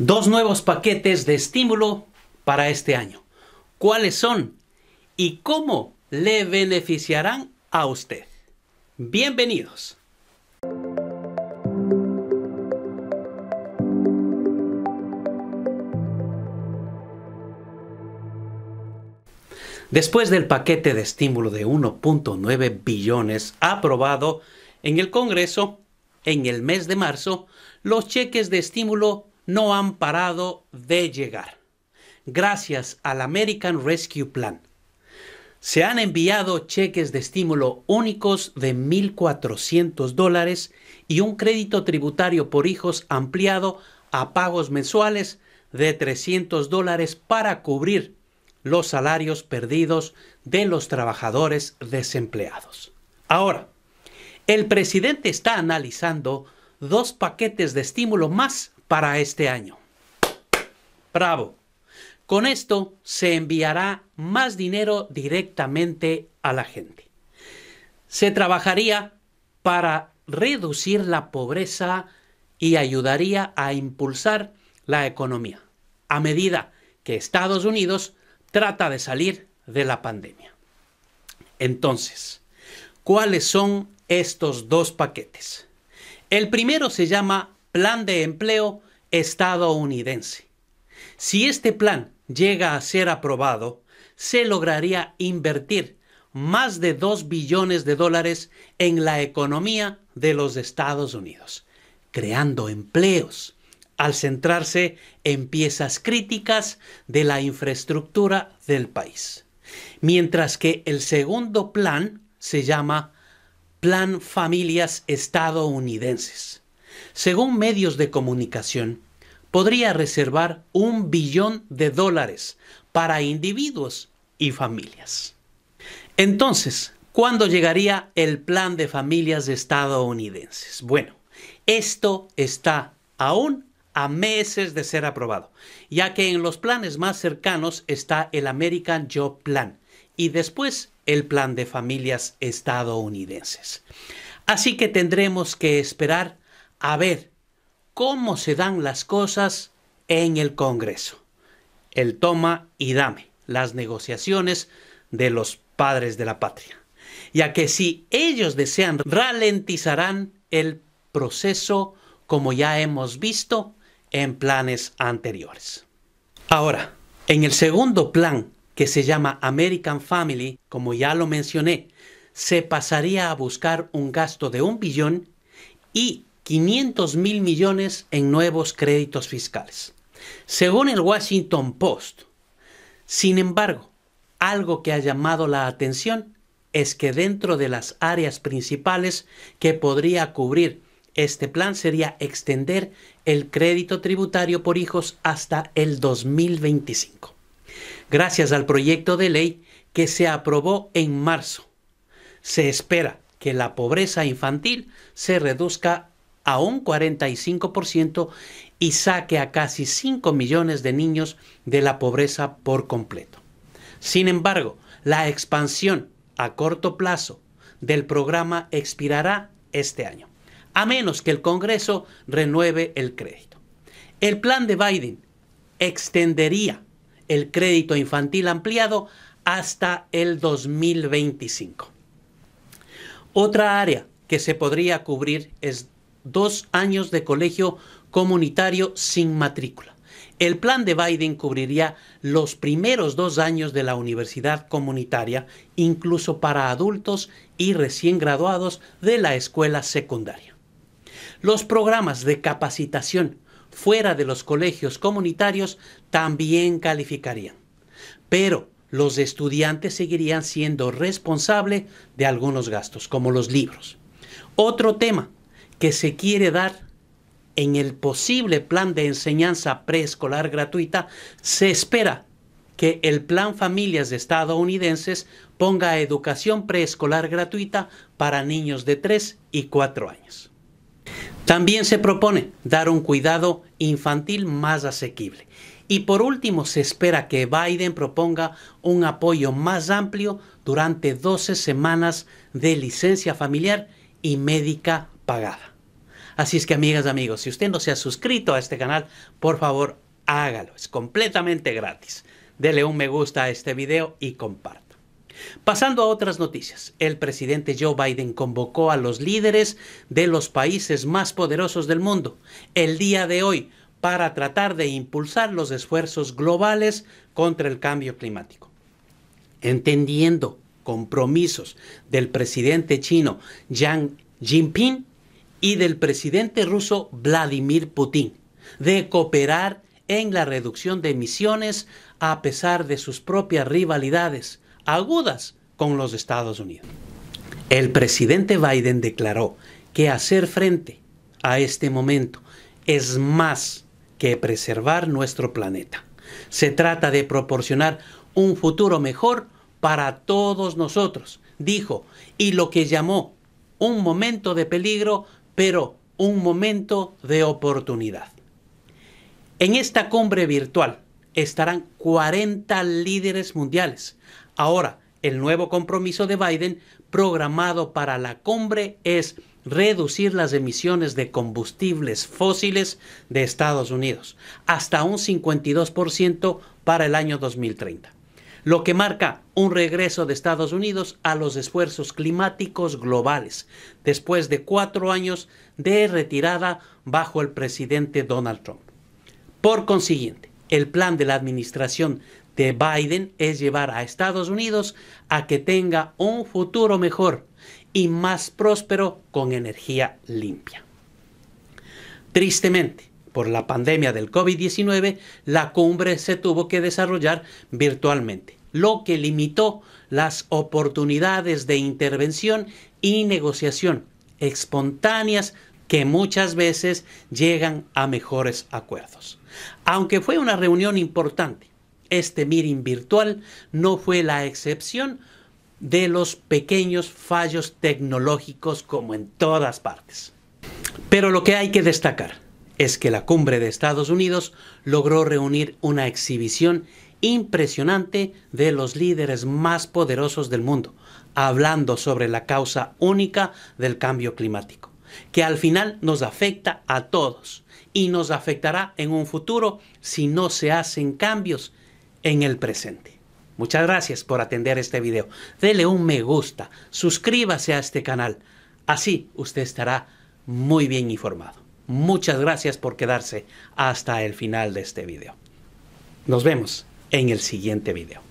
Dos nuevos paquetes de estímulo para este año. ¿Cuáles son y cómo le beneficiarán a usted? Bienvenidos. Después del paquete de estímulo de 1.9 billones aprobado en el Congreso en el mes de marzo, los cheques de estímulo no han parado de llegar. Gracias al American Rescue Plan. Se han enviado cheques de estímulo únicos de 1.400 dólares y un crédito tributario por hijos ampliado a pagos mensuales de 300 dólares para cubrir los salarios perdidos de los trabajadores desempleados. Ahora, el presidente está analizando dos paquetes de estímulo más para este año. Bravo. Con esto se enviará más dinero directamente a la gente. Se trabajaría para reducir la pobreza y ayudaría a impulsar la economía, a medida que Estados Unidos trata de salir de la pandemia. Entonces, ¿cuáles son estos dos paquetes? El primero se llama Plan de Empleo estadounidense. Si este plan llega a ser aprobado, se lograría invertir más de 2 billones de dólares en la economía de los Estados Unidos, creando empleos al centrarse en piezas críticas de la infraestructura del país. Mientras que el segundo plan se llama Plan Familias Estadounidenses. Según medios de comunicación, podría reservar un billón de dólares para individuos y familias. Entonces, ¿cuándo llegaría el plan de familias estadounidenses? Bueno, esto está aún a meses de ser aprobado, ya que en los planes más cercanos está el American Job Plan y después el plan de familias estadounidenses. Así que tendremos que esperar a ver cómo se dan las cosas en el Congreso. El toma y dame, las negociaciones de los padres de la patria, ya que si ellos desean ralentizarán el proceso como ya hemos visto en planes anteriores. Ahora, en el segundo plan que se llama American Family, como ya lo mencioné, se pasaría a buscar un gasto de un billón y 500 mil millones en nuevos créditos fiscales. Según el Washington Post, sin embargo, algo que ha llamado la atención es que dentro de las áreas principales que podría cubrir este plan sería extender el crédito tributario por hijos hasta el 2025, gracias al proyecto de ley que se aprobó en marzo. Se espera que la pobreza infantil se reduzca a un 45% y saque a casi 5 millones de niños de la pobreza por completo. Sin embargo, la expansión a corto plazo del programa expirará este año, a menos que el Congreso renueve el crédito. El plan de Biden extendería el crédito infantil ampliado hasta el 2025. Otra área que se podría cubrir es dos años de colegio comunitario sin matrícula. El plan de Biden cubriría los primeros dos años de la universidad comunitaria, incluso para adultos y recién graduados de la escuela secundaria. Los programas de capacitación fuera de los colegios comunitarios también calificarían, pero los estudiantes seguirían siendo responsables de algunos gastos, como los libros. Otro tema que se quiere dar en el posible plan de enseñanza preescolar gratuita, se espera que el Plan Familias de Estadounidenses ponga educación preescolar gratuita para niños de 3 y 4 años. También se propone dar un cuidado infantil más asequible. Y por último, se espera que Biden proponga un apoyo más amplio durante 12 semanas de licencia familiar y médica pagada. Así es que amigas, amigos, si usted no se ha suscrito a este canal, por favor hágalo. Es completamente gratis. Dele un me gusta a este video y comparto. Pasando a otras noticias, el presidente Joe Biden convocó a los líderes de los países más poderosos del mundo el día de hoy para tratar de impulsar los esfuerzos globales contra el cambio climático. Entendiendo compromisos del presidente chino Jiang Jinping, y del presidente ruso Vladimir Putin de cooperar en la reducción de emisiones a pesar de sus propias rivalidades agudas con los Estados Unidos. El presidente Biden declaró que hacer frente a este momento es más que preservar nuestro planeta. Se trata de proporcionar un futuro mejor para todos nosotros, dijo, y lo que llamó un momento de peligro pero un momento de oportunidad. En esta cumbre virtual estarán 40 líderes mundiales. Ahora, el nuevo compromiso de Biden programado para la cumbre es reducir las emisiones de combustibles fósiles de Estados Unidos hasta un 52% para el año 2030 lo que marca un regreso de Estados Unidos a los esfuerzos climáticos globales, después de cuatro años de retirada bajo el presidente Donald Trump. Por consiguiente, el plan de la administración de Biden es llevar a Estados Unidos a que tenga un futuro mejor y más próspero con energía limpia. Tristemente, por la pandemia del COVID-19, la cumbre se tuvo que desarrollar virtualmente, lo que limitó las oportunidades de intervención y negociación espontáneas que muchas veces llegan a mejores acuerdos. Aunque fue una reunión importante, este meeting virtual no fue la excepción de los pequeños fallos tecnológicos como en todas partes. Pero lo que hay que destacar es que la cumbre de Estados Unidos logró reunir una exhibición impresionante de los líderes más poderosos del mundo, hablando sobre la causa única del cambio climático, que al final nos afecta a todos y nos afectará en un futuro si no se hacen cambios en el presente. Muchas gracias por atender este video. Dele un me gusta, suscríbase a este canal. Así usted estará muy bien informado. Muchas gracias por quedarse hasta el final de este video. Nos vemos en el siguiente video.